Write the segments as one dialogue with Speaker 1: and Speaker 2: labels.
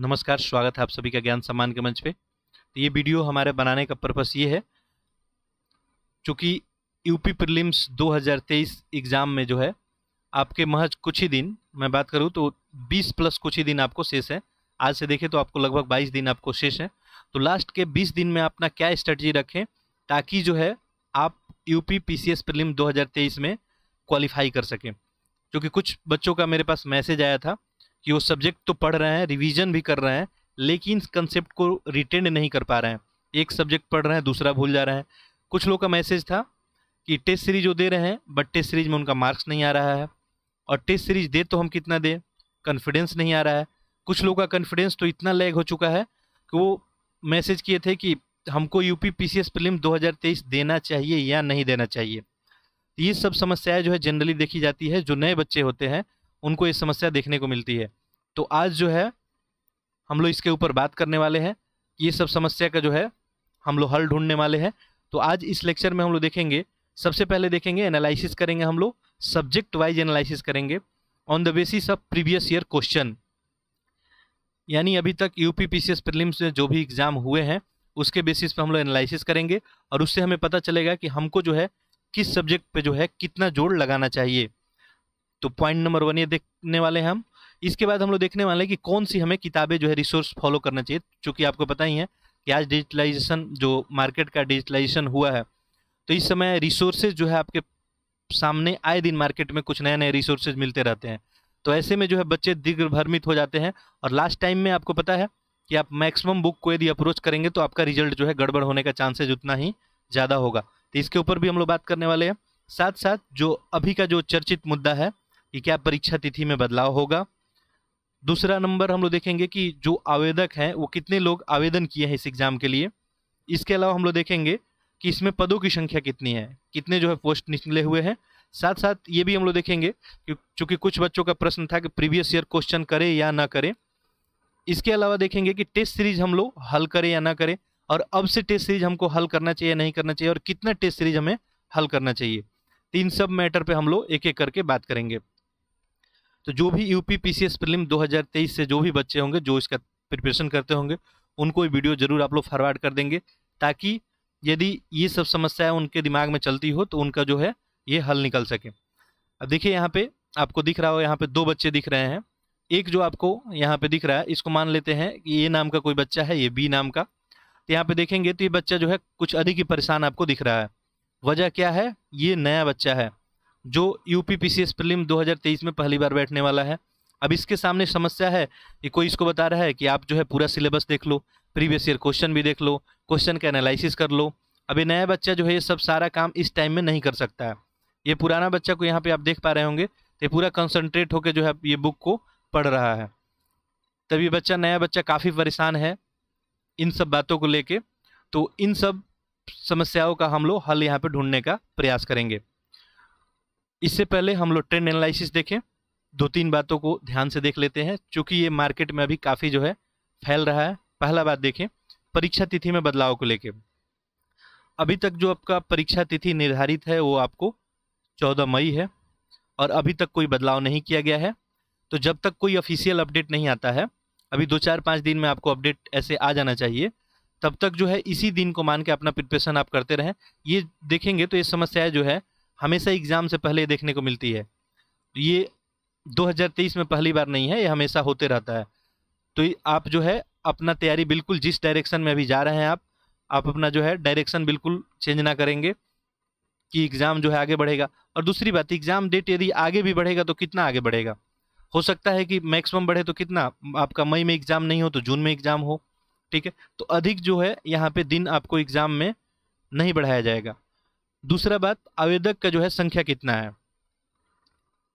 Speaker 1: नमस्कार स्वागत है आप सभी का ज्ञान सम्मान के मंच पे तो ये वीडियो हमारे बनाने का पर्पस ये है चूँकि यूपी प्रीलिम्स 2023 एग्ज़ाम में जो है आपके महज कुछ ही दिन मैं बात करूँ तो 20 प्लस कुछ ही दिन आपको शेष है आज से देखें तो आपको लगभग 22 दिन आपको शेष है तो लास्ट के 20 दिन में अपना क्या स्ट्रेटजी रखें ताकि जो है आप यूपी पी प्रीलिम 2023 में क्वालिफाई कर सकें क्योंकि कुछ बच्चों का मेरे पास मैसेज आया था कि वो सब्जेक्ट तो पढ़ रहे हैं रिवीजन भी कर रहे हैं लेकिन कंसेप्ट को रिटेन नहीं कर पा रहे हैं एक सब्जेक्ट पढ़ रहे हैं दूसरा भूल जा रहे हैं कुछ लोग का मैसेज था कि टेस्ट सीरीज वो दे रहे हैं बट टेस्ट सीरीज में उनका मार्क्स नहीं आ रहा है और टेस्ट सीरीज दे तो हम कितना दें कॉन्फिडेंस नहीं आ रहा है कुछ लोगों का कॉन्फिडेंस तो इतना लैग हो चुका है कि वो मैसेज किए थे कि हमको यूपी पीसीएस प्रीलिम 2023 देना चाहिए या नहीं देना चाहिए ये सब समस्याएं जो है जनरली देखी जाती है जो नए बच्चे होते हैं उनको ये समस्या देखने को मिलती है तो आज जो है हम लोग इसके ऊपर बात करने वाले हैं ये सब समस्या का जो है हम लोग हल ढूंढने वाले हैं तो आज इस लेक्चर में हम लोग देखेंगे सबसे पहले देखेंगे एनालिसिस करेंगे हम लोग सब्जेक्ट वाइज एनालिसिस करेंगे on the basis of previous year question यानी अभी तक U P P C S में जो भी एग्ज़ाम हुए हैं उसके बेसिस पे हम लोग एनालिसिस करेंगे और उससे हमें पता चलेगा कि हमको जो है किस सब्जेक्ट पे जो है कितना जोड़ लगाना चाहिए तो पॉइंट नंबर वन ये देखने वाले हैं हम इसके बाद हम लोग देखने वाले हैं कि कौन सी हमें किताबें जो है रिसोर्स फॉलो करना चाहिए चूँकि आपको पता ही है कि आज डिजिटलाइजेशन जो मार्केट का डिजिटलाइजेशन हुआ है तो इस समय रिसोर्सेज जो है आपके सामने आए दिन मार्केट में कुछ नए नए रिसोर्सेज मिलते रहते हैं तो ऐसे में जो है बच्चे दीर्घ भ्रमित हो जाते हैं और लास्ट टाइम में आपको पता है कि आप मैक्सिमम बुक को यदि अप्रोच करेंगे तो आपका रिजल्ट जो है गड़बड़ होने का चांसेज उतना ही ज़्यादा होगा तो इसके ऊपर भी हम लोग बात करने वाले हैं साथ साथ जो अभी का जो चर्चित मुद्दा है कि क्या परीक्षा तिथि में बदलाव होगा दूसरा नंबर हम लोग देखेंगे कि जो आवेदक हैं वो कितने लोग आवेदन किए हैं इस एग्ज़ाम के लिए इसके अलावा हम लोग देखेंगे कि इसमें पदों की संख्या कितनी है कितने जो है पोस्ट निकले हुए हैं साथ साथ ये भी हम लोग देखेंगे कि चूँकि कुछ बच्चों का प्रश्न था कि प्रीवियस ईयर क्वेश्चन करें या ना करें इसके अलावा देखेंगे कि टेस्ट सीरीज हम लोग हल करें या ना करें और अब से टेस्ट सीरीज हमको हल करना चाहिए नहीं करना चाहिए और कितना टेस्ट सीरीज हमें हल करना चाहिए तीन इन सब मैटर पे हम लोग एक एक करके बात करेंगे तो जो भी यू पी पी 2023 से जो भी बच्चे होंगे जो इसका प्रिपरेशन करते होंगे उनको ये वीडियो जरूर आप लोग फॉरवर्ड कर देंगे ताकि यदि ये सब समस्याएं उनके दिमाग में चलती हो तो उनका जो है ये हल निकल सके अब देखिए यहाँ पे आपको दिख रहा हो यहाँ पे दो बच्चे दिख रहे हैं एक जो आपको यहाँ पे दिख रहा है इसको मान लेते हैं कि ये नाम का कोई बच्चा है ये बी नाम का तो यहाँ पे देखेंगे तो ये बच्चा जो है कुछ अधिक ही परेशान आपको दिख रहा है वजह क्या है ये नया बच्चा है जो U P P C S में पहली बार बैठने वाला है अब इसके सामने समस्या है कि कोई इसको बता रहा है कि आप जो है पूरा सिलेबस देख लो प्रीवियस ईयर क्वेश्चन भी देख लो क्वेश्चन का एनालिसिस कर लो अभी नया बच्चा जो है ये सब सारा काम इस टाइम में नहीं कर सकता है ये पुराना बच्चा को यहाँ पे आप देख पा रहे होंगे तो पूरा कंसंट्रेट होकर जो है ये बुक को पढ़ रहा है तब ये बच्चा नया बच्चा काफ़ी परेशान है इन सब बातों को लेके तो इन सब समस्याओं का हम लोग हल यहाँ पे ढूंढने का प्रयास करेंगे इससे पहले हम लोग ट्रेंड एनालिसिस देखें दो तीन बातों को ध्यान से देख लेते हैं चूंकि ये मार्केट में अभी काफ़ी जो है फैल रहा है पहला बात देखें परीक्षा तिथि में बदलाव को लेकर अभी तक जो आपका परीक्षा तिथि निर्धारित है वो आपको चौदह मई है और अभी तक कोई बदलाव नहीं किया गया है तो जब तक कोई ऑफिशियल अपडेट नहीं आता है अभी दो चार पाँच दिन में आपको अपडेट ऐसे आ जाना चाहिए तब तक जो है इसी दिन को मान के अपना प्रिपरेशन आप करते रहें ये देखेंगे तो ये समस्याएं जो है हमेशा एग्ज़ाम से पहले देखने को मिलती है तो ये 2023 में पहली बार नहीं है ये हमेशा होते रहता है तो आप जो है अपना तैयारी बिल्कुल जिस डायरेक्शन में अभी जा रहे हैं आप आप अपना जो है डायरेक्शन बिल्कुल चेंज ना करेंगे कि एग्ज़ाम जो है आगे बढ़ेगा और दूसरी बात एग्ज़ाम डेट यदि आगे भी बढ़ेगा तो कितना आगे बढ़ेगा हो सकता है कि मैक्सिमम बढ़े तो कितना आपका मई में एग्ज़ाम नहीं हो तो जून में एग्ज़ाम हो ठीक है तो अधिक जो है यहाँ पे दिन आपको एग्ज़ाम में नहीं बढ़ाया जाएगा दूसरा बात आवेदक का जो है संख्या कितना है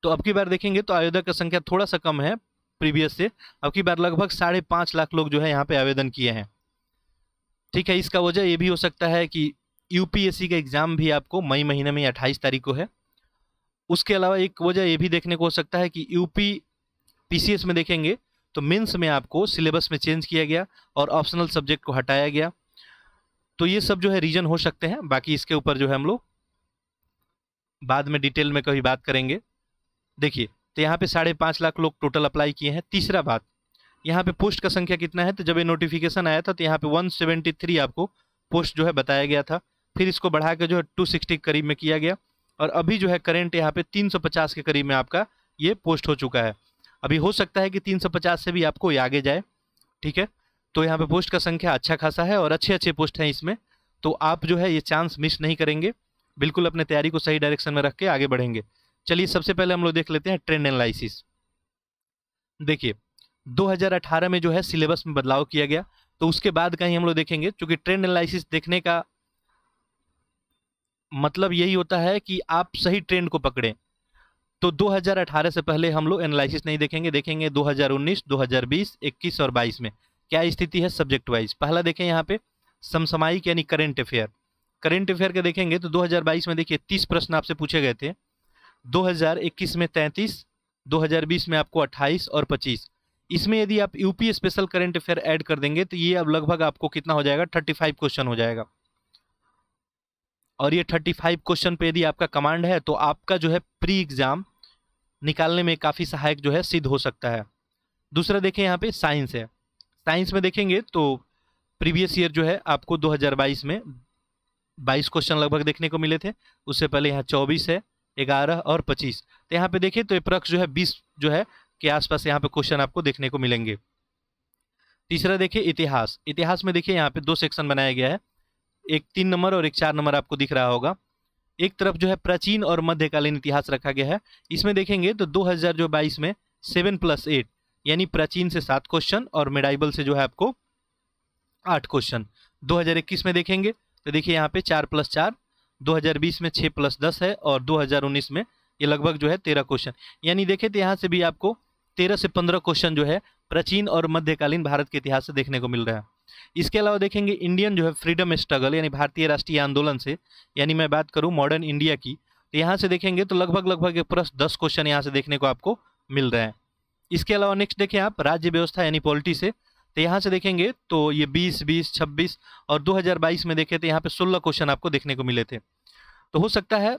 Speaker 1: तो अब की बार देखेंगे तो आवेदक का संख्या थोड़ा सा कम है प्रीवियस से अब की बार लगभग साढ़े पाँच लाख लोग जो है यहाँ पे आवेदन किए हैं ठीक है इसका वजह ये भी हो सकता है कि यूपीएससी का एग्ज़ाम भी आपको मई महीने में अट्ठाईस तारीख को है उसके अलावा एक वजह ये भी देखने को हो सकता है कि यूपी पीसीएस में देखेंगे तो मेंस में आपको सिलेबस में चेंज किया गया और ऑप्शनल सब्जेक्ट को हटाया गया तो ये सब जो है रीजन हो सकते हैं बाकी इसके ऊपर जो है हम लोग बाद में डिटेल में कभी बात करेंगे देखिए तो यहाँ पे साढ़े पाँच लाख लोग टोटल अप्लाई किए हैं तीसरा बात यहाँ पे पोस्ट का संख्या कितना है तो जब ये नोटिफिकेशन आया था तो यहाँ पे 173 आपको पोस्ट जो है बताया गया था फिर इसको बढ़ा के जो है टू के करीब में किया गया और अभी जो है करेंट यहाँ पे 350 के करीब में आपका ये पोस्ट हो चुका है अभी हो सकता है कि तीन से भी आपको ये आगे जाए ठीक है तो यहाँ पे पोस्ट का संख्या अच्छा खासा है और अच्छे अच्छे पोस्ट हैं इसमें तो आप जो है ये चांस मिस नहीं करेंगे बिल्कुल अपने तैयारी को सही डायरेक्शन में रख के आगे बढ़ेंगे चलिए सबसे पहले हम लोग देख लेते हैं ट्रेंड एनालिसिस देखिए 2018 में जो है सिलेबस में बदलाव किया गया तो उसके बाद का ही हम लोग देखेंगे क्योंकि ट्रेंड एनालिसिस देखने का मतलब यही होता है कि आप सही ट्रेंड को पकड़ें तो 2018 से पहले हम लोग एनालिसिस नहीं देखेंगे देखेंगे 2019, 2020, 21 और 22 में क्या स्थिति है सब्जेक्ट वाइज पहला देखें यहाँ पे समसामायिक यानी करेंट अफेयर करेंट अफेयर का देखेंगे तो 2022 में देखिए 30 प्रश्न आपसे पूछे गए थे 2021 में 33, 2020 में आपको 28 और 25 इसमें यदि आप UP special current affair add कर देंगे तो ये अब लगभग आपको कितना हो जाएगा 35 क्वेश्चन हो जाएगा और ये 35 क्वेश्चन पे यदि आपका कमांड है तो आपका जो है प्री एग्जाम निकालने में काफ़ी सहायक जो है सिद्ध हो सकता है दूसरा देखें यहाँ पे साइंस है साइंस में देखेंगे तो प्रीवियस ईयर जो है आपको 2022 में 22 क्वेश्चन लगभग देखने को मिले थे उससे पहले यहाँ 24 है 11 और 25 तो यहाँ पे देखें तो ये प्रक्ष जो है 20 जो है के आसपास यहाँ पे क्वेश्चन आपको देखने को मिलेंगे तीसरा देखिए इतिहास इतिहास में देखिए यहाँ पे दो सेक्शन बनाया गया है एक तीन नंबर और एक चार नंबर आपको दिख रहा होगा एक तरफ जो है प्राचीन और मध्यकालीन इतिहास रखा गया है इसमें देखेंगे तो बाईस में सेवन प्लस एट यानी प्राचीन से सात क्वेश्चन और मेडाइबल से जो है आपको आठ क्वेश्चन 2021 में देखेंगे तो देखिए यहाँ पे चार प्लस चार दो में छः प्लस दस है और 2019 में ये लगभग जो है तेरह क्वेश्चन यानी देखें तो यहाँ से भी आपको तेरह से पंद्रह क्वेश्चन जो है प्राचीन और मध्यकालीन भारत के इतिहास से देखने को मिल रहा है इसके अलावा देखेंगे इंडियन जो है फ्रीडम स्ट्रगल यानी भारतीय राष्ट्रीय आंदोलन से यानी मैं बात करूँ मॉडर्न इंडिया की तो यहाँ से देखेंगे तो लगभग लगभग प्लस दस क्वेश्चन यहाँ से देखने को आपको मिल रहे हैं इसके अलावा नेक्स्ट देखें आप राज्य व्यवस्था यानी पॉलिटी से तो यहाँ से देखेंगे तो ये 20, 20, 26 और 2022 में देखें तो यहाँ पे 16 क्वेश्चन आपको देखने को मिले थे तो हो सकता है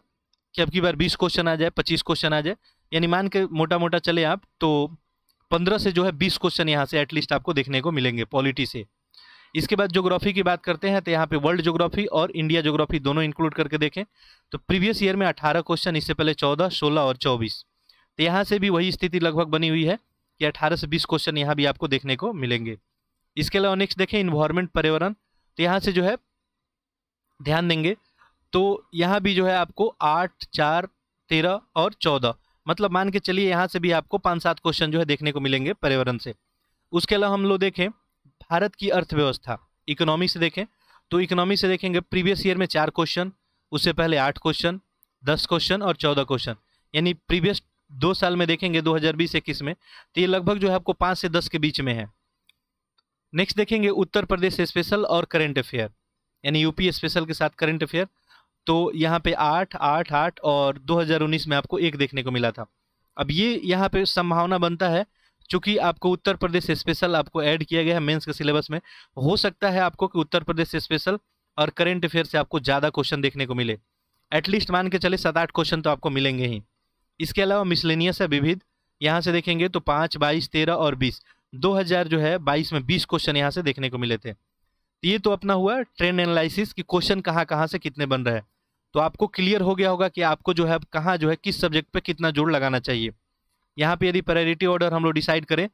Speaker 1: कि अब की बार 20 क्वेश्चन आ जाए 25 क्वेश्चन आ जाए यानी मान के मोटा मोटा चले आप तो 15 से जो है 20 क्वेश्चन यहाँ से एटलीस्ट आपको देखने को मिलेंगे पॉलिटी से इसके बाद जोग्राफी की बात करते हैं तो यहाँ पे वर्ल्ड जोग्राफी और इंडिया जोग्राफी दोनों इंक्लूड करके देखें तो प्रीवियस ईयर में अठारह क्वेश्चन इससे पहले चौदह सोलह और चौबीस तो यहाँ से भी वही स्थिति लगभग बनी हुई है कि अठारह से बीस क्वेश्चन यहाँ भी आपको देखने को मिलेंगे इसके अलावा नेक्स्ट देखें इन्वायरमेंट पर्यावरण तो यहाँ से जो है ध्यान देंगे तो यहाँ भी जो है आपको आठ चार तेरह और चौदह मतलब मान के चलिए यहाँ से भी आपको पाँच सात क्वेश्चन जो है देखने को मिलेंगे पर्यावरण से उसके अलावा हम लोग देखें भारत की अर्थव्यवस्था इकोनॉमी से देखें तो इकोनॉमी से देखेंगे प्रीवियस ईयर में चार क्वेश्चन उससे पहले आठ क्वेश्चन दस क्वेश्चन और चौदह क्वेश्चन यानी प्रीवियस दो साल में देखेंगे 2020-21 में तो ये लगभग जो है आपको पाँच से दस के बीच में है नेक्स्ट देखेंगे उत्तर प्रदेश स्पेशल और करेंट अफेयर यानी यूपी स्पेशल के साथ करेंट अफेयर तो यहाँ पे आठ आठ आठ और 2019 में आपको एक देखने को मिला था अब ये यहाँ पे संभावना बनता है चूंकि आपको उत्तर प्रदेश स्पेशल आपको ऐड किया गया है मेन्स के सिलेबस में हो सकता है आपको कि उत्तर प्रदेश स्पेशल और करेंट अफेयर से आपको ज़्यादा क्वेश्चन देखने को मिले एटलीस्ट मान के चले सात आठ क्वेश्चन तो आपको मिलेंगे ही इसके अलावा मिसलेनियस है विविध यहाँ से देखेंगे तो पाँच बाईस तेरह और बीस दो हज़ार जो है बाईस में बीस क्वेश्चन यहाँ से देखने को मिले थे तो ये तो अपना हुआ ट्रेंड एनालिसिस कि क्वेश्चन कहाँ कहाँ से कितने बन रहे हैं तो आपको क्लियर हो गया होगा कि आपको जो है कहाँ जो है किस सब्जेक्ट पे कितना जोड़ लगाना चाहिए यहाँ पे यदि प्रायोरिटी ऑर्डर हम लोग डिसाइड करें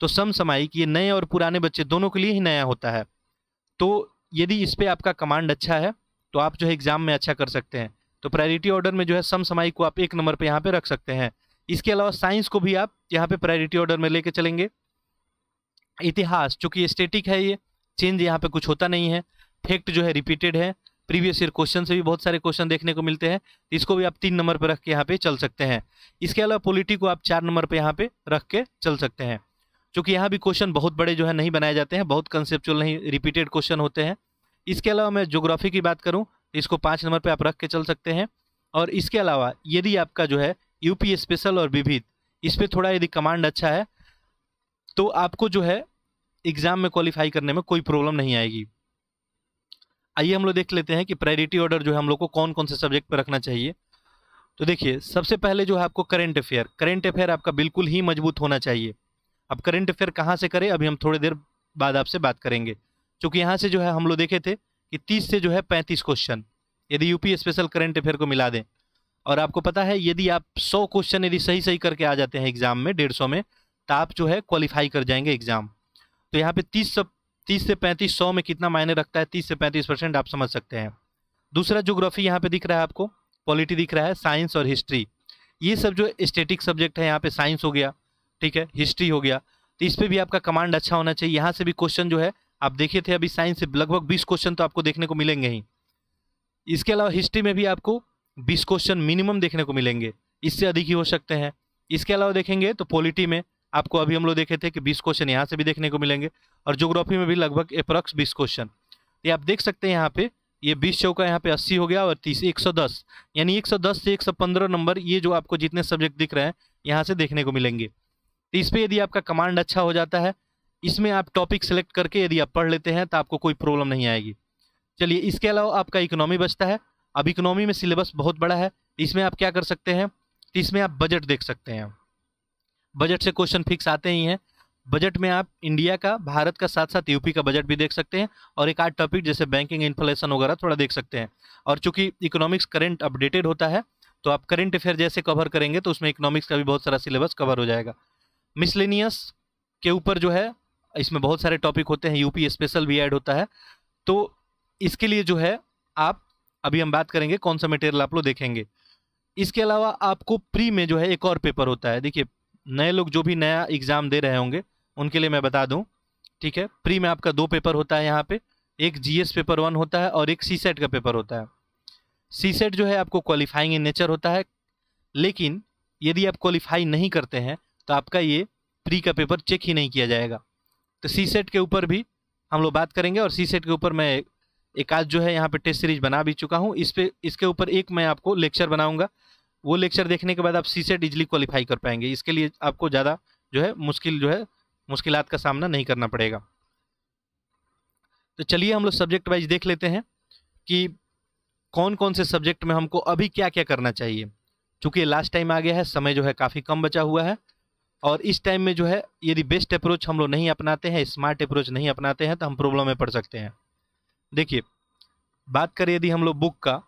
Speaker 1: तो कि ये नए और पुराने बच्चे दोनों के लिए ही नया होता है तो यदि इस पर आपका कमांड अच्छा है तो आप जो है एग्ज़ाम में अच्छा कर सकते हैं तो प्रायोरिटी ऑर्डर में जो है सम समाई को आप एक नंबर पे यहाँ पे रख सकते हैं इसके अलावा साइंस को भी आप यहाँ पे प्रायोरिटी ऑर्डर में लेके चलेंगे इतिहास चूंकि स्टेटिक है ये चेंज यहाँ पे कुछ होता नहीं है फैक्ट जो है रिपीटेड है प्रीवियस ईयर क्वेश्चन से भी बहुत सारे क्वेश्चन देखने को मिलते हैं इसको भी आप तीन नंबर पर रख के यहाँ पे चल सकते हैं इसके अलावा पॉलिटी को आप चार नंबर पर यहाँ पे रख के चल सकते हैं चूँकि यहाँ भी क्वेश्चन बहुत बड़े जो है नहीं बनाए जाते हैं बहुत कंसेप्चुअल नहीं रिपीटेड क्वेश्चन होते हैं इसके अलावा मैं जोग्राफी की बात करूँ इसको पाँच नंबर पे आप रख के चल सकते हैं और इसके अलावा यदि आपका जो है यूपी स्पेशल और विभित इस पर थोड़ा यदि कमांड अच्छा है तो आपको जो है एग्ज़ाम में क्वालिफाई करने में कोई प्रॉब्लम नहीं आएगी आइए हम लोग देख लेते हैं कि प्रायोरिटी ऑर्डर जो है हम लोग को कौन कौन से सब्जेक्ट पर रखना चाहिए तो देखिए सबसे पहले जो है आपको करेंट अफेयर करेंट अफेयर आपका बिल्कुल ही मजबूत होना चाहिए अब करेंट अफेयर कहाँ से करें अभी हम थोड़ी देर बाद आपसे बात करेंगे क्योंकि यहाँ से जो है हम लोग देखे थे कि 30 से जो है 35 क्वेश्चन यदि यूपी स्पेशल करेंट अफेयर को मिला दें और आपको पता है यदि आप 100 क्वेश्चन यदि सही सही करके आ जाते हैं एग्जाम में डेढ़ सौ में तो आप जो है क्वालिफाई कर जाएंगे एग्जाम तो यहाँ पे तीस से तीस से पैंतीस सौ में कितना मायने रखता है तीस से पैंतीस परसेंट आप समझ सकते हैं दूसरा जोग्राफी यहाँ पे दिख रहा है आपको पॉलिटी दिख रहा है साइंस और हिस्ट्री ये सब जो स्टेटिक सब्जेक्ट है यहाँ पे साइंस हो गया ठीक है हिस्ट्री हो गया तो इस पर भी आपका कमांड अच्छा होना चाहिए यहाँ से भी क्वेश्चन जो है आप देखे थे अभी साइंस से लगभग बीस क्वेश्चन तो आपको देखने को मिलेंगे ही इसके अलावा हिस्ट्री में भी आपको बीस क्वेश्चन मिनिमम देखने को मिलेंगे इससे अधिक ही हो सकते हैं इसके अलावा देखेंगे तो पॉलिटी में आपको अभी हम लोग देखे थे कि बीस क्वेश्चन यहाँ से भी देखने को मिलेंगे और जोग्राफी में भी लगभग अप्रक्स बीस क्वेश्चन ये आप देख सकते हैं यहाँ पे ये बीस चौका यहाँ पे अस्सी हो गया और तीस एक सौ दस यानी एक सौ दस से एक सौ पंद्रह नंबर ये जो आपको जितने सब्जेक्ट दिख रहे हैं यहाँ से देखने को मिलेंगे तो इस पर यदि आपका कमांड अच्छा हो जाता है इसमें आप टॉपिक सेलेक्ट करके यदि आप पढ़ लेते हैं तो आपको कोई प्रॉब्लम नहीं आएगी चलिए इसके अलावा आपका इकोनॉमी बचता है अब इकोनॉमी में सिलेबस बहुत बड़ा है इसमें आप क्या कर सकते हैं तो इसमें आप बजट देख सकते हैं बजट से क्वेश्चन फिक्स आते ही हैं बजट में आप इंडिया का भारत का साथ साथ यूपी का बजट भी देख सकते हैं और एक आठ टॉपिक जैसे बैंकिंग इन्फ्लेशन वगैरह थोड़ा देख सकते हैं और चूंकि इकोनॉमिक्स करंट अपडेटेड होता है तो आप करंट अफेयर जैसे कवर करेंगे तो उसमें इकोनॉमिक्स का भी बहुत सारा सिलेबस कवर हो जाएगा मिसलिनियस के ऊपर जो है इसमें बहुत सारे टॉपिक होते हैं यूपी स्पेशल भी ऐड होता है तो इसके लिए जो है आप अभी हम बात करेंगे कौन सा मटेरियल आप लोग देखेंगे इसके अलावा आपको प्री में जो है एक और पेपर होता है देखिए नए लोग जो भी नया एग्ज़ाम दे रहे होंगे उनके लिए मैं बता दूं ठीक है प्री में आपका दो पेपर होता है यहाँ पे एक जीएस पेपर वन होता है और एक सी सेट का पेपर होता है सी सेट जो है आपको क्वालिफाइंग इन नेचर होता है लेकिन यदि आप क्वालिफाई नहीं करते हैं तो आपका ये प्री का पेपर चेक ही नहीं किया जाएगा तो सी सेट के ऊपर भी हम लोग बात करेंगे और सी सेट के ऊपर मैं एक आज जो है यहाँ पे टेस्ट सीरीज बना भी चुका हूँ इस पर इसके ऊपर एक मैं आपको लेक्चर बनाऊंगा वो लेक्चर देखने के बाद आप सी सेट इजली क्वालिफाई कर पाएंगे इसके लिए आपको ज़्यादा जो है मुश्किल जो है मुश्किल का सामना नहीं करना पड़ेगा तो चलिए हम लोग सब्जेक्ट वाइज देख लेते हैं कि कौन कौन से सब्जेक्ट में हमको अभी क्या क्या करना चाहिए चूँकि लास्ट टाइम आ गया है समय जो है काफ़ी कम बचा हुआ है और इस टाइम में जो है यदि बेस्ट अप्रोच हम लोग नहीं अपनाते हैं स्मार्ट अप्रोच नहीं अपनाते हैं तो हम प्रॉब्लम में पड़ सकते हैं देखिए बात करें यदि हम लोग बुक का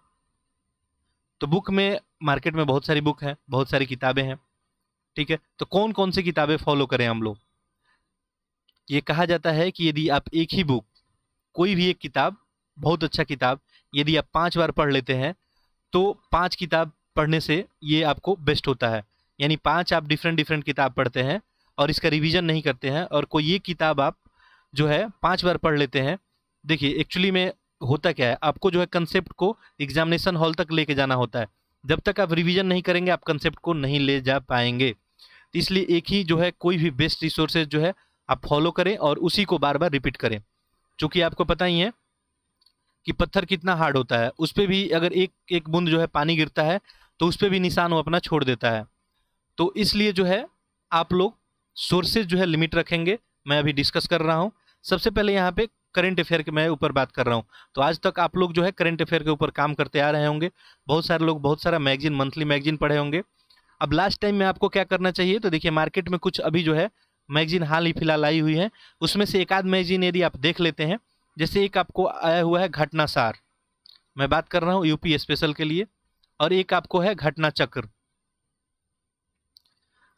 Speaker 1: तो बुक में मार्केट में बहुत सारी बुक हैं बहुत सारी किताबें हैं ठीक है तो कौन कौन सी किताबें फॉलो करें हम लोग ये कहा जाता है कि यदि आप एक ही बुक कोई भी एक किताब बहुत अच्छा किताब यदि आप पाँच बार पढ़ लेते हैं तो पाँच किताब पढ़ने से ये आपको बेस्ट होता है यानी पांच आप डिफरेंट डिफरेंट किताब पढ़ते हैं और इसका रिवीजन नहीं करते हैं और कोई एक किताब आप जो है पांच बार पढ़ लेते हैं देखिए एक्चुअली में होता क्या है आपको जो है कंसेप्ट को एग्जामिनेशन हॉल तक लेके जाना होता है जब तक आप रिविजन नहीं करेंगे आप कंसेप्ट को नहीं ले जा पाएंगे तो इसलिए एक ही जो है कोई भी बेस्ट रिसोर्सेज जो है आप फॉलो करें और उसी को बार बार रिपीट करें चूँकि आपको पता ही है कि पत्थर कितना हार्ड होता है उस पर भी अगर एक एक बूंद जो है पानी गिरता है तो उस पर भी निशान वो अपना छोड़ देता है तो इसलिए जो है आप लोग सोर्सेज जो है लिमिट रखेंगे मैं अभी डिस्कस कर रहा हूँ सबसे पहले यहाँ पे करंट अफेयर के मैं ऊपर बात कर रहा हूँ तो आज तक आप लोग जो है करंट अफेयर के ऊपर काम करते आ रहे होंगे बहुत सारे लोग बहुत सारा मैगजीन मंथली मैगजीन पढ़े होंगे अब लास्ट टाइम में आपको क्या करना चाहिए तो देखिए मार्केट में कुछ अभी जो है मैगजीन हाल ही फिलहाल आई हुई है उसमें से एक आध मैगजीन यदि आप देख लेते हैं जैसे एक आपको आया हुआ है घटनासार मैं बात कर रहा हूँ यूपी स्पेशल के लिए और एक आपको है घटना चक्र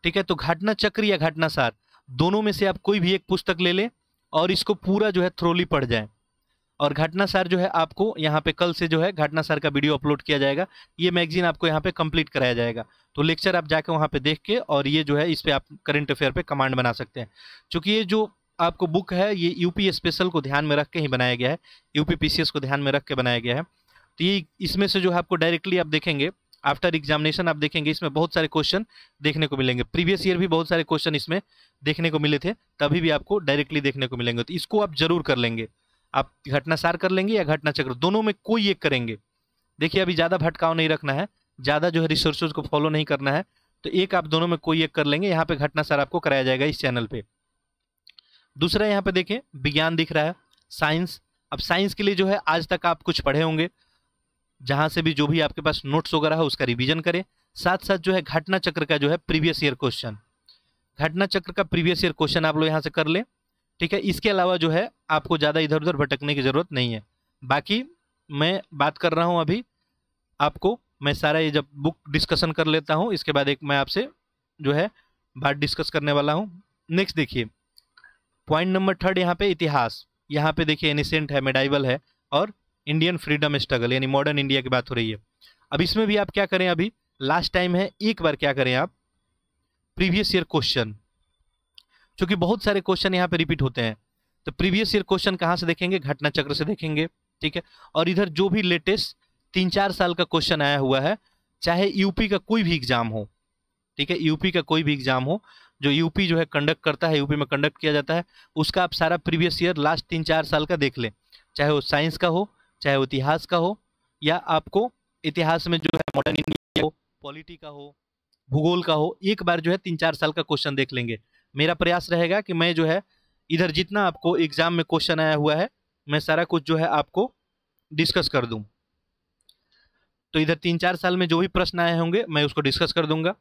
Speaker 1: ठीक है तो घटना चक्र या घटना सार दोनों में से आप कोई भी एक पुस्तक ले लें और इसको पूरा जो है थ्रोली पढ़ जाए और घटना सार जो है आपको यहाँ पे कल से जो है घटना सार का वीडियो अपलोड किया जाएगा ये मैगजीन आपको यहाँ पे कंप्लीट कराया जाएगा तो लेक्चर आप जाके वहाँ पे देख के और ये जो है इस पर आप करंट अफेयर पे कमांड बना सकते हैं क्योंकि ये जो आपको बुक है ये यूपी स्पेशल को ध्यान में रख के ही बनाया गया है यूपी पीसीएस को ध्यान में रख के बनाया गया है तो ये इसमें से जो है आपको डायरेक्टली आप देखेंगे आफ्टर एग्जामिनेशन आप देखेंगे इसमें बहुत सारे क्वेश्चन देखने को मिलेंगे प्रीवियस ईयर भी बहुत सारे क्वेश्चन इसमें देखने को मिले थे तभी भी आपको डायरेक्टली देखने को मिलेंगे तो इसको आप जरूर कर लेंगे आप घटनासार कर लेंगे या घटना चक्र दोनों में कोई एक करेंगे देखिए अभी ज़्यादा भटकाव नहीं रखना है ज़्यादा जो है रिसोर्सेज को फॉलो नहीं करना है तो एक आप दोनों में कोई एक कर लेंगे यहाँ पे घटनासार आपको कराया जाएगा इस चैनल पे दूसरा यहाँ पे देखें विज्ञान दिख रहा है साइंस अब साइंस के लिए जो है आज तक आप कुछ पढ़े होंगे जहाँ से भी जो भी आपके पास नोट्स वगैरह है उसका रिवीजन करें साथ साथ जो है घटना चक्र का जो है प्रीवियस ईयर क्वेश्चन घटना चक्र का प्रीवियस ईयर क्वेश्चन आप लोग यहाँ से कर लें ठीक है इसके अलावा जो है आपको ज़्यादा इधर उधर भटकने की ज़रूरत नहीं है बाकी मैं बात कर रहा हूँ अभी आपको मैं सारा ये जब बुक डिस्कशन कर लेता हूँ इसके बाद एक मैं आपसे जो है बात डिस्कस करने वाला हूँ नेक्स्ट देखिए पॉइंट नंबर थर्ड यहाँ पे इतिहास यहाँ पे देखिए एनिसेंट है मेडाइवल है और इंडियन फ्रीडम स्ट्रगल यानी मॉडर्न इंडिया की बात हो रही है अब इसमें भी आप क्या करें अभी लास्ट टाइम है एक बार क्या करें आप प्रीवियस ईयर क्वेश्चन क्योंकि बहुत सारे क्वेश्चन यहाँ पे रिपीट होते हैं तो प्रीवियस ईयर क्वेश्चन कहाँ से देखेंगे घटना चक्र से देखेंगे ठीक है और इधर जो भी लेटेस्ट तीन चार साल का क्वेश्चन आया हुआ है चाहे यूपी का कोई भी एग्जाम हो ठीक है यूपी का कोई भी एग्जाम हो जो यूपी जो है कंडक्ट करता है यूपी में कंडक्ट किया जाता है उसका आप सारा प्रीवियस ईयर लास्ट तीन चार साल का देख लें चाहे वो साइंस का हो चाहे वो इतिहास का हो या आपको इतिहास में जो है मॉडर्न इंडिया हो पॉलिटी का हो भूगोल का हो एक बार जो है तीन चार साल का क्वेश्चन देख लेंगे मेरा प्रयास रहेगा कि मैं जो है इधर जितना आपको एग्जाम में क्वेश्चन आया हुआ है मैं सारा कुछ जो है आपको डिस्कस कर दूँ तो इधर तीन चार साल में जो भी प्रश्न आए होंगे मैं उसको डिस्कस कर दूंगा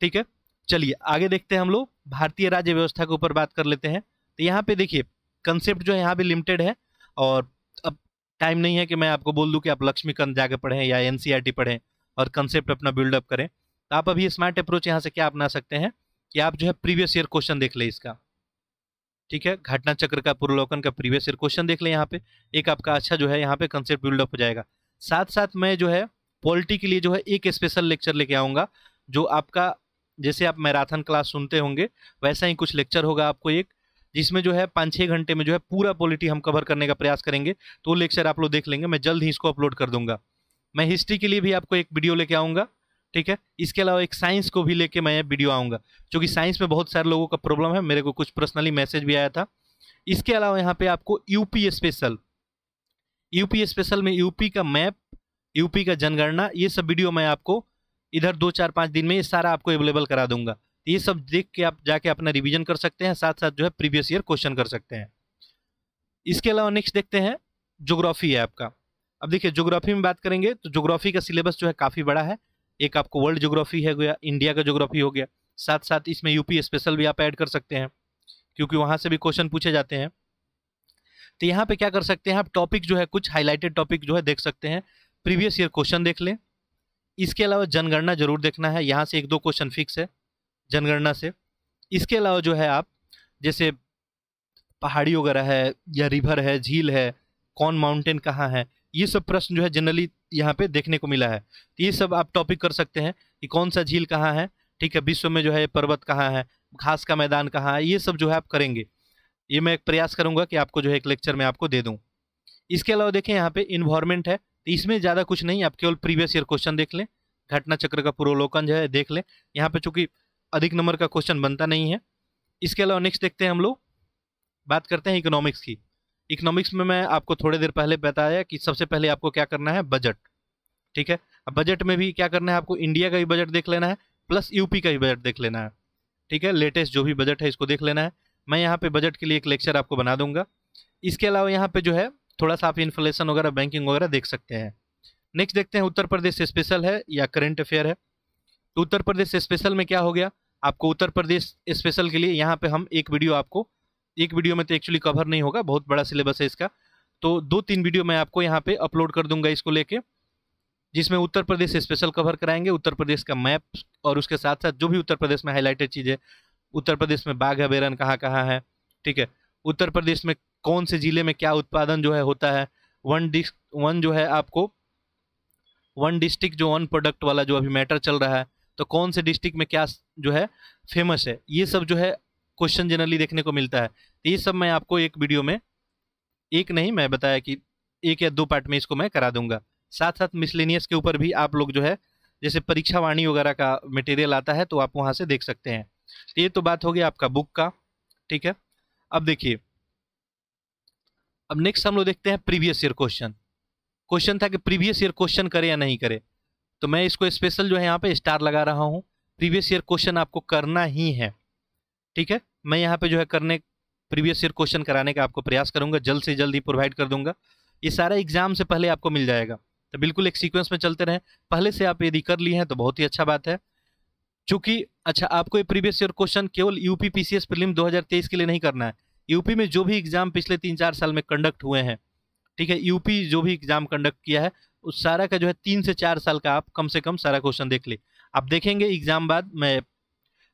Speaker 1: ठीक है चलिए आगे देखते हैं हम लोग भारतीय राज्य व्यवस्था के ऊपर बात कर लेते हैं तो यहाँ पे देखिए कंसेप्ट जो है यहाँ पे लिमिटेड है और अब टाइम नहीं है कि मैं आपको बोल दूँ कि आप लक्ष्मीकंद जाके पढ़ें या एन पढ़ें और कंसेप्ट अपना बिल्डअप करें तो आप अभी स्मार्ट अप्रोच यहाँ से क्या अपना सकते हैं कि आप जो है प्रीवियस ईयर क्वेश्चन देख लें इसका ठीक है घटना चक्र का पुरलोकन का प्रीवियस ईयर क्वेश्चन देख लें यहाँ पे एक आपका अच्छा जो है यहाँ पे कंसेप्ट बिल्डअप हो जाएगा साथ साथ मैं जो है पॉलिटी के लिए जो है एक स्पेशल लेक्चर लेके आऊँगा जो आपका जैसे आप मैराथन क्लास सुनते होंगे वैसा ही कुछ लेक्चर होगा आपको एक जिसमें जो है पाँच छः घंटे में जो है पूरा पॉलिटी हम कवर करने का प्रयास करेंगे तो लेक्चर आप लोग देख लेंगे मैं जल्द ही इसको अपलोड कर दूंगा मैं हिस्ट्री के लिए भी आपको एक वीडियो लेके आऊँगा ठीक है इसके अलावा एक साइंस को भी लेके मैं वीडियो आऊँगा क्योंकि साइंस में बहुत सारे लोगों का प्रॉब्लम है मेरे को कुछ पर्सनली मैसेज भी आया था इसके अलावा यहाँ पे आपको यूपी स्पेशल यूपी स्पेशल में यूपी का मैप यूपी का जनगणना ये सब वीडियो मैं आपको इधर दो चार पाँच दिन में ये सारा आपको अवेलेबल करा दूंगा ये सब देख के आप जाके अपना रिविजन कर सकते हैं साथ साथ जो है प्रीवियस ईयर क्वेश्चन कर सकते हैं इसके अलावा नेक्स्ट देखते हैं जोग्राफी है आपका अब देखिए जोग्राफी में बात करेंगे तो जोग्राफी का सिलेबस जो है काफ़ी बड़ा है एक आपको वर्ल्ड जोग्राफी है गया इंडिया का जोग्राफी हो गया साथ साथ इसमें यूपी स्पेशल भी आप ऐड कर सकते हैं क्योंकि वहाँ से भी क्वेश्चन पूछे जाते हैं तो यहाँ पे क्या कर सकते हैं आप टॉपिक जो है कुछ हाईलाइटेड टॉपिक जो है देख सकते हैं प्रीवियस ईयर क्वेश्चन देख लें इसके अलावा जनगणना जरूर देखना है यहाँ से एक दो क्वेश्चन फिक्स है जनगणना से इसके अलावा जो है आप जैसे पहाड़ी वगैरह है या रिवर है झील है कौन माउंटेन कहाँ है ये सब प्रश्न जो है जनरली यहाँ पे देखने को मिला है तो ये सब आप टॉपिक कर सकते हैं कि कौन सा झील कहाँ है ठीक है विश्व में जो है पर्वत कहाँ है घास का मैदान कहाँ है ये सब जो है आप करेंगे ये मैं एक प्रयास करूँगा कि आपको जो है एक लेक्चर में आपको दे दूँ इसके अलावा देखें यहाँ पे इन्वायरमेंट है तो इसमें ज़्यादा कुछ नहीं आप केवल प्रीवियस ईयर क्वेश्चन देख लें घटना चक्र का पूर्वलोकन जो है देख लें यहाँ पे चूंकि अधिक नंबर का क्वेश्चन बनता नहीं है इसके अलावा नेक्स्ट देखते हैं हम लोग बात करते हैं इकोनॉमिक्स की इकोनॉमिक्स में मैं आपको थोड़ी देर पहले बताया कि सबसे पहले आपको क्या करना है बजट ठीक है बजट में भी क्या करना है आपको इंडिया का भी बजट देख लेना है प्लस यूपी का भी बजट देख लेना है ठीक है लेटेस्ट जो भी बजट है इसको देख लेना है मैं यहाँ पे बजट के लिए एक लेक्चर आपको बना दूंगा इसके अलावा यहाँ पे जो है थोड़ा सा आप इन्फ्लेशन वगैरह बैंकिंग वगैरह देख सकते हैं नेक्स्ट देखते हैं उत्तर प्रदेश स्पेशल है या करेंट अफेयर है तो उत्तर प्रदेश स्पेशल में क्या हो गया आपको उत्तर प्रदेश स्पेशल के लिए यहाँ पे हम एक वीडियो आपको एक वीडियो में तो एक्चुअली कवर नहीं होगा बहुत बड़ा सिलेबस है इसका तो दो तीन वीडियो मैं आपको यहाँ पे अपलोड कर दूंगा इसको लेके जिसमें उत्तर प्रदेश स्पेशल कवर कराएंगे उत्तर प्रदेश का मैप और उसके साथ साथ जो भी उत्तर प्रदेश में हाईलाइटेड चीज़ है उत्तर प्रदेश में बाघ अभेरन कहाँ कहाँ है ठीक है उत्तर प्रदेश में कौन से ज़िले में क्या उत्पादन जो है होता है वन डिस्ट वन जो है आपको वन डिस्ट्रिक्ट जो वन प्रोडक्ट वाला जो अभी मैटर चल रहा है तो कौन से डिस्ट्रिक्ट में क्या जो है फेमस है ये सब जो है क्वेश्चन जनरली देखने को मिलता है तो ये सब मैं आपको एक वीडियो में एक नहीं मैं बताया कि एक या दो पार्ट में इसको मैं करा दूंगा साथ साथ मिसलेनियस के ऊपर भी आप लोग जो है जैसे परीक्षा वाणी वगैरह का मटेरियल आता है तो आप वहाँ से देख सकते हैं ये तो बात हो गई आपका बुक का ठीक है अब देखिए अब नेक्स्ट हम लोग देखते हैं प्रीवियस ईयर क्वेश्चन क्वेश्चन था कि प्रीवियस ईयर क्वेश्चन करे या नहीं करे तो मैं इसको स्पेशल जो है यहाँ पे स्टार लगा रहा हूँ प्रीवियस ईयर क्वेश्चन आपको करना ही है ठीक है मैं यहाँ पे जो है करने प्रीवियस ईयर क्वेश्चन कराने का आपको प्रयास करूंगा जल्द से जल्द ही प्रोवाइड कर दूंगा ये सारा एग्जाम से पहले आपको मिल जाएगा तो बिल्कुल एक सीक्वेंस में चलते रहें पहले से आप यदि कर लिए हैं तो बहुत ही अच्छा बात है चूंकि अच्छा आपको ये प्रीवियस ईयर क्वेश्चन केवल यूपी पी प्रीलिम 2023 के लिए नहीं करना है यूपी में जो भी एग्जाम पिछले तीन चार साल में कंडक्ट हुए हैं ठीक है यूपी जो भी एग्जाम कंडक्ट किया है उस सारा का जो है तीन से चार साल का आप कम से कम सारा क्वेश्चन देख ले आप देखेंगे एग्जाम बाद मैं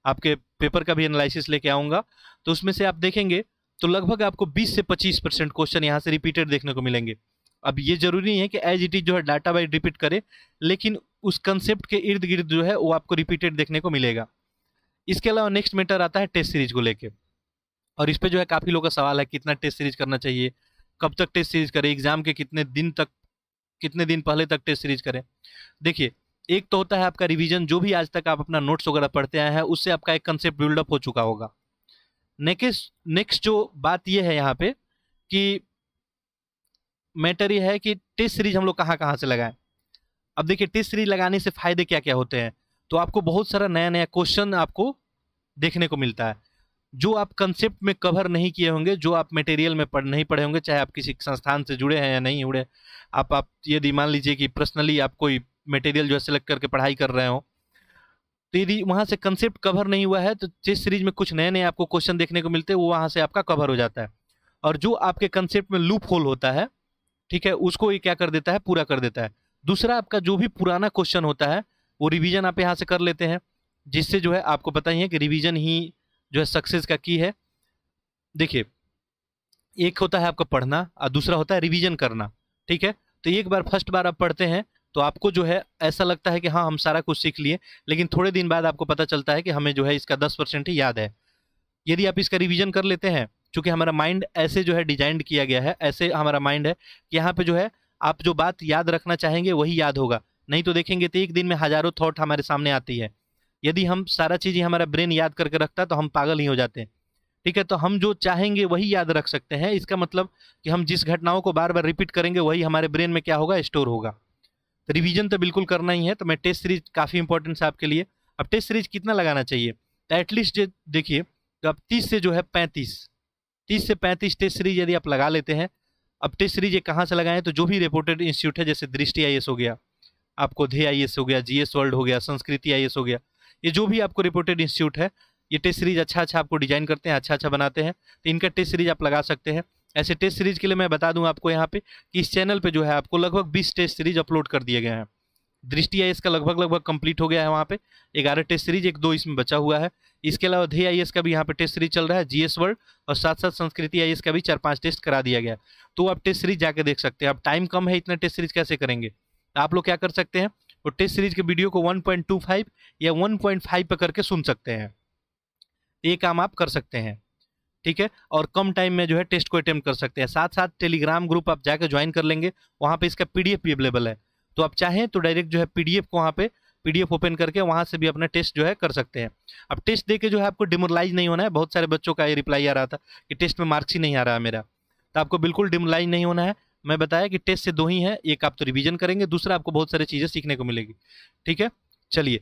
Speaker 1: आपके पेपर का भी एनालिसिस लेके आऊँगा तो उसमें से आप देखेंगे तो लगभग आपको 20 से 25 परसेंट क्वेश्चन यहाँ से रिपीटेड देखने को मिलेंगे अब ये जरूरी नहीं है कि एज इट इज जो है डाटा बाई रिपीट करे लेकिन उस कंसेप्ट के इर्द गिर्द जो है वो आपको रिपीटेड देखने को मिलेगा इसके अलावा नेक्स्ट मैटर आता है टेस्ट सीरीज को लेके और इस पर जो है काफ़ी लोगों का सवाल है कितना टेस्ट सीरीज करना चाहिए कब तक टेस्ट सीरीज करें एग्जाम के कितने दिन तक कितने दिन पहले तक टेस्ट सीरीज करें देखिए एक तो होता है आपका रिवीजन जो भी आज तक आप अपना नोट्स वगैरह पढ़ते आए हैं उससे आपका एक कंसेप्ट बिल्डअप हो चुका होगा नेक्स्ट नेक्स्ट जो बात यह है यहाँ पे कि मैटर यह है कि टेस्ट सीरीज हम लोग कहाँ कहाँ से लगाएं अब देखिए टेस्ट सीरीज लगाने से फायदे क्या क्या होते हैं तो आपको बहुत सारा नया नया क्वेश्चन आपको देखने को मिलता है जो आप कंसेप्ट में कवर नहीं किए होंगे जो आप मटेरियल में पढ़ नहीं पढ़े होंगे चाहे आप किसी संस्थान से जुड़े हैं या नहीं जुड़े आप आप यदि मान लीजिए कि पर्सनली आप कोई मटेरियल जो है सेलेक्ट करके पढ़ाई कर रहे हो तो यदि वहाँ से कंसेप्ट कवर नहीं हुआ है तो जिस सीरीज में कुछ नए नए आपको क्वेश्चन देखने को मिलते हैं वो वहाँ से आपका कवर हो जाता है और जो आपके कंसेप्ट में लूप होल होता है ठीक है उसको ये क्या कर देता है पूरा कर देता है दूसरा आपका जो भी पुराना क्वेश्चन होता है वो रिवीजन आप यहाँ से कर लेते हैं जिससे जो है आपको पता ही है कि रिवीजन ही जो है सक्सेस का की है देखिए एक होता है आपका पढ़ना और दूसरा होता है रिवीजन करना ठीक है तो एक बार फर्स्ट बार आप पढ़ते हैं तो आपको जो है ऐसा लगता है कि हाँ हम सारा कुछ सीख लिए लेकिन थोड़े दिन बाद आपको पता चलता है कि हमें जो है इसका दस परसेंट ही याद है यदि आप इसका रिवीजन कर लेते हैं क्योंकि हमारा माइंड ऐसे जो है डिजाइंड किया गया है ऐसे हमारा माइंड है कि यहाँ पे जो है आप जो बात याद रखना चाहेंगे वही याद होगा नहीं तो देखेंगे तो एक दिन में हजारों थॉट हमारे सामने आती है यदि हम सारा चीज़ हमारा ब्रेन याद करके रखता है तो हम पागल ही हो जाते हैं ठीक है तो हम जो चाहेंगे वही याद रख सकते हैं इसका मतलब कि हम जिस घटनाओं को बार बार रिपीट करेंगे वही हमारे ब्रेन में क्या होगा स्टोर होगा तो रिवीजन तो बिल्कुल करना ही है तो मैं टेस्ट सीरीज काफ़ी इंपॉर्टेंट है आपके लिए अब टेस्ट सीरीज कितना लगाना चाहिए तो एटलीस्ट देखिए तो अब तीस से जो है पैंतीस तीस से पैंतीस टेस्ट सीरीज यदि आप लगा लेते हैं अब टेस्ट सीरीज ये कहाँ से लगाएं तो जो भी रिपोर्टेड इंस्टीट्यूट है जैसे दृष्टि आई हो गया आपको धे आई हो गया जी वर्ल्ड हो गया संस्कृति आई हो गया ये जो भी आपको रिपोर्टेड इंस्टीट्यूट है ये टेस्ट सीरीज अच्छा अच्छा आपको डिजाइन करते हैं अच्छा अच्छा बनाते हैं तो इनका टेस्ट सीरीज आप लगा सकते हैं ऐसे टेस्ट सीरीज के लिए मैं बता दूं आपको यहाँ पे कि इस चैनल पे जो है आपको लगभग 20 टेस्ट सीरीज अपलोड कर दिए गए हैं दृष्टि आई का लगभग लगभग कंप्लीट हो गया है वहाँ पे ग्यारह टेस्ट सीरीज एक दो इसमें बचा हुआ है इसके अलावा धे आई का भी यहाँ पे टेस्ट सीरीज चल रहा है जीएस वर्ल्ड और साथ साथ संस्कृति आई का भी चार पाँच टेस्ट करा दिया गया तो आप टेस्ट सीरीज जाके देख सकते हैं अब टाइम कम है इतना टेस्ट सीरीज कैसे करेंगे आप लोग क्या कर सकते हैं और तो टेस्ट सीरीज के वीडियो को 1.25 या 1.5 पे करके सुन सकते हैं तो ये काम आप कर सकते हैं ठीक है और कम टाइम में जो है टेस्ट को अटेम्प्ट कर सकते हैं साथ साथ टेलीग्राम ग्रुप आप जाकर ज्वाइन कर लेंगे वहाँ पे इसका पीडीएफ भी अवेलेबल है तो आप चाहें तो डायरेक्ट जो है पीडीएफ को वहाँ पे पीडीएफ ओपन करके वहाँ से भी अपना टेस्ट जो है कर सकते हैं अब टेस्ट दे के जो है आपको डिमोरलाइज नहीं होना है बहुत सारे बच्चों का ये रिप्लाई आ रहा था कि टेस्ट में मार्क्स ही नहीं आ रहा है मेरा तो आपको बिल्कुल डिमोरलाइज नहीं होना है मैं बताया कि टेस्ट से दो ही है एक आप तो रिवीजन करेंगे दूसरा आपको बहुत सारी चीज़ें सीखने को मिलेगी ठीक है चलिए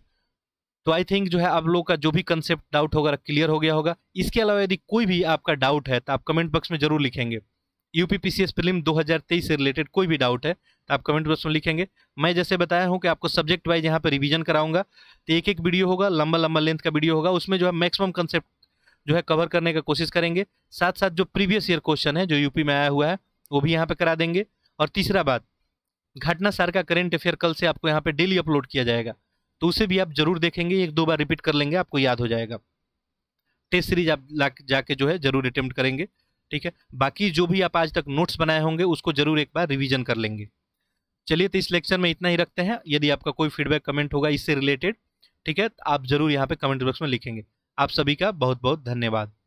Speaker 1: तो आई थिंक जो है आप लोगों का जो भी कंसेप्ट डाउट होगा क्लियर हो गया होगा इसके अलावा यदि कोई भी आपका डाउट है तो आप कमेंट बॉक्स में जरूर लिखेंगे U P P C S हज़ार तेईस से रिलेटेड कोई भी डाउट है तो आप कमेंट बॉक्स में लिखेंगे मैं जैसे बताया हूँ कि आपको सब्जेक्ट वाइज यहाँ पर रिविजन कराऊंगा तो एक एक वीडियो होगा लंबा लंबा लेंथ का वीडियो होगा उसमें जो है मैक्सिमम कंसेप्ट जो है कवर करने का कोशिश करेंगे साथ साथ जो प्रीवियस ईयर क्वेश्चन है जो यूपी में आया हुआ है वो भी यहाँ पे करा देंगे और तीसरा बात घटना सार का करेंट अफेयर कल से आपको यहाँ पे डेली अपलोड किया जाएगा तो उसे भी आप जरूर देखेंगे एक दो बार रिपीट कर लेंगे आपको याद हो जाएगा टेस्ट सीरीज आप जाके जो है जरूर अटेम्प्ट करेंगे ठीक है बाकी जो भी आप आज तक नोट्स बनाए होंगे उसको जरूर एक बार रिविजन कर लेंगे चलिए तो इस लेक्चर में इतना ही रखते हैं यदि आपका कोई फीडबैक कमेंट होगा इससे रिलेटेड ठीक है आप जरूर यहाँ पे कमेंट बॉक्स में लिखेंगे आप सभी का बहुत बहुत धन्यवाद